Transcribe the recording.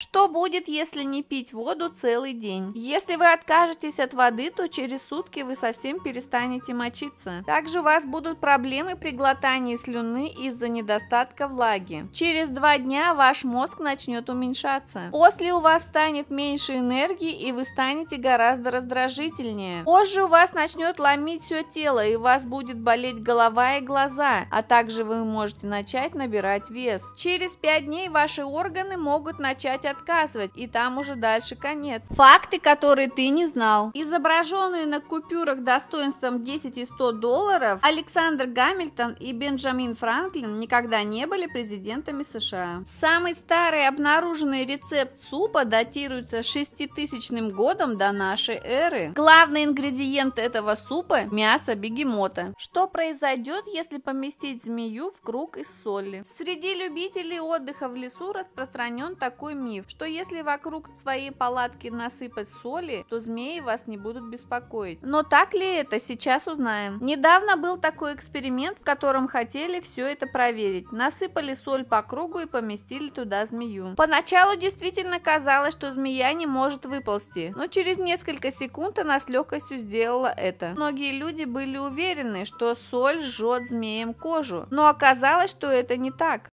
Что будет, если не пить воду целый день? Если вы откажетесь от воды, то через сутки вы совсем перестанете мочиться. Также у вас будут проблемы при глотании слюны из-за недостатка влаги. Через два дня ваш мозг начнет уменьшаться. После у вас станет меньше энергии и вы станете гораздо раздражительнее. Позже у вас начнет ломить все тело и у вас будет болеть голова и глаза, а также вы можете начать набирать вес. Через пять дней ваши органы могут начать отказывать, и там уже дальше конец. Факты, которые ты не знал. Изображенные на купюрах достоинством 10 и 100 долларов, Александр Гамильтон и Бенджамин Франклин никогда не были президентами США. Самый старый обнаруженный рецепт супа датируется 6000 годом до нашей эры. Главный ингредиент этого супа – мясо бегемота. Что произойдет, если поместить змею в круг из соли? Среди любителей отдыха в лесу распространен такой миф объяснив, что если вокруг своей палатки насыпать соли, то змеи вас не будут беспокоить. Но так ли это, сейчас узнаем. Недавно был такой эксперимент, в котором хотели все это проверить. Насыпали соль по кругу и поместили туда змею. Поначалу действительно казалось, что змея не может выползти, но через несколько секунд она с легкостью сделала это. Многие люди были уверены, что соль жжет змеям кожу, но оказалось, что это не так.